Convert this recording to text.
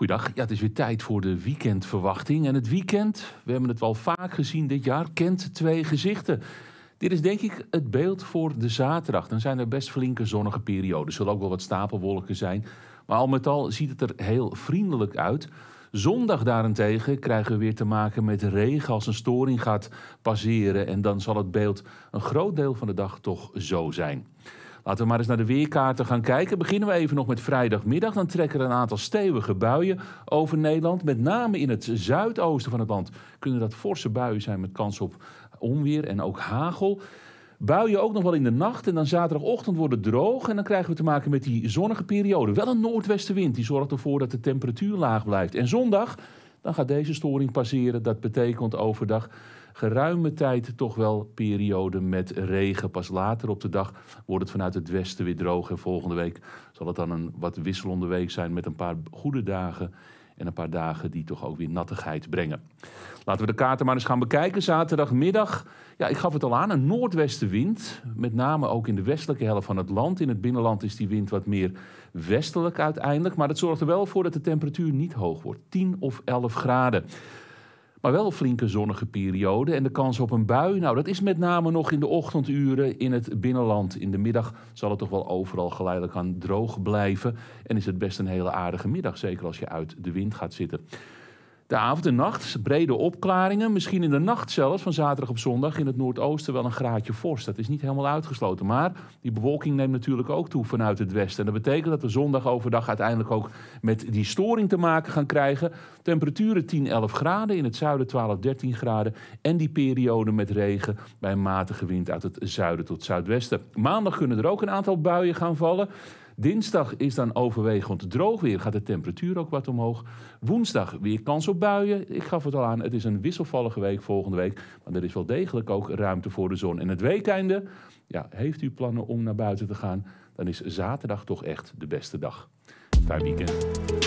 Goedendag. Ja, het is weer tijd voor de weekendverwachting. En het weekend, we hebben het wel vaak gezien dit jaar, kent twee gezichten. Dit is denk ik het beeld voor de zaterdag. Dan zijn er best flinke zonnige perioden. Er zullen ook wel wat stapelwolken zijn. Maar al met al ziet het er heel vriendelijk uit. Zondag daarentegen krijgen we weer te maken met regen als een storing gaat passeren. En dan zal het beeld een groot deel van de dag toch zo zijn. Laten we maar eens naar de weerkaarten gaan kijken. Beginnen we even nog met vrijdagmiddag. Dan trekken er een aantal stevige buien over Nederland. Met name in het zuidoosten van het land kunnen dat forse buien zijn met kans op onweer en ook hagel buien ook nog wel in de nacht. En dan zaterdagochtend wordt het droog. En dan krijgen we te maken met die zonnige periode. Wel een noordwestenwind. Die zorgt ervoor dat de temperatuur laag blijft. En zondag, dan gaat deze storing passeren. Dat betekent overdag geruime tijd toch wel perioden met regen. Pas later op de dag wordt het vanuit het westen weer droog. En volgende week zal het dan een wat wisselende week zijn met een paar goede dagen. En een paar dagen die toch ook weer nattigheid brengen. Laten we de kaarten maar eens gaan bekijken. Zaterdagmiddag, ja, ik gaf het al aan, een noordwestenwind. Met name ook in de westelijke helft van het land. In het binnenland is die wind wat meer westelijk uiteindelijk. Maar dat zorgt er wel voor dat de temperatuur niet hoog wordt. 10 of 11 graden. Maar wel flinke zonnige periode. En de kans op een bui, nou, dat is met name nog in de ochtenduren in het binnenland. In de middag zal het toch wel overal geleidelijk aan droog blijven. En is het best een hele aardige middag, zeker als je uit de wind gaat zitten de avond en nacht, brede opklaringen. Misschien in de nacht zelfs, van zaterdag op zondag, in het noordoosten wel een graadje vorst. Dat is niet helemaal uitgesloten. Maar die bewolking neemt natuurlijk ook toe vanuit het westen. En dat betekent dat we zondag overdag uiteindelijk ook met die storing te maken gaan krijgen. Temperaturen 10, 11 graden, in het zuiden 12, 13 graden. En die periode met regen bij matige wind uit het zuiden tot zuidwesten. Maandag kunnen er ook een aantal buien gaan vallen. Dinsdag is dan overwegend droog weer, gaat de temperatuur ook wat omhoog. Woensdag weer kans op buien. Ik gaf het al aan, het is een wisselvallige week volgende week. Maar er is wel degelijk ook ruimte voor de zon. En het weekeinde, ja, heeft u plannen om naar buiten te gaan? Dan is zaterdag toch echt de beste dag. Fijn weekend.